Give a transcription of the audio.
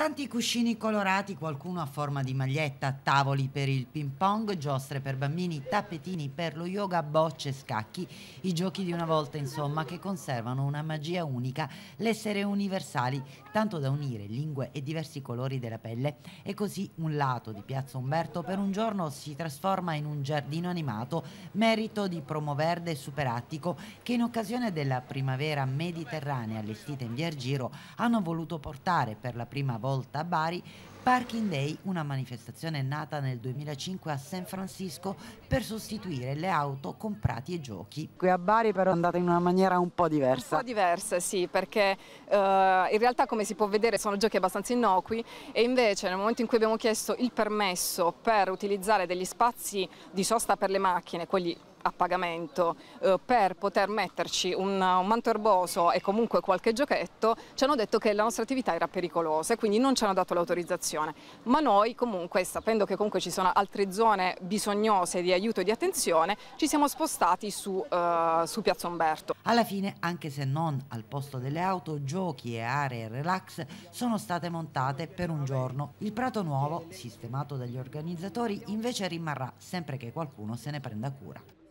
Tanti cuscini colorati, qualcuno a forma di maglietta, tavoli per il ping pong, giostre per bambini, tappetini per lo yoga, bocce, scacchi, i giochi di una volta insomma che conservano una magia unica, l'essere universali, tanto da unire lingue e diversi colori della pelle e così un lato di Piazza Umberto per un giorno si trasforma in un giardino animato, merito di Promoverde Superattico che in occasione della primavera mediterranea allestita in Viergiro hanno voluto portare per la prima volta volta a Bari, Parking Day, una manifestazione nata nel 2005 a San Francisco per sostituire le auto con prati e giochi. Qui a Bari però è andata in una maniera un po' diversa. Un po' diversa, sì, perché uh, in realtà come si può vedere sono giochi abbastanza innocui e invece nel momento in cui abbiamo chiesto il permesso per utilizzare degli spazi di sosta per le macchine, quelli a pagamento eh, per poter metterci un, un manto erboso e comunque qualche giochetto, ci hanno detto che la nostra attività era pericolosa e quindi non ci hanno dato l'autorizzazione. Ma noi comunque, sapendo che comunque ci sono altre zone bisognose di aiuto e di attenzione, ci siamo spostati su, eh, su Piazza Umberto. Alla fine, anche se non al posto delle auto, giochi e aree relax sono state montate per un giorno. Il Prato Nuovo, sistemato dagli organizzatori, invece rimarrà sempre che qualcuno se ne prenda cura.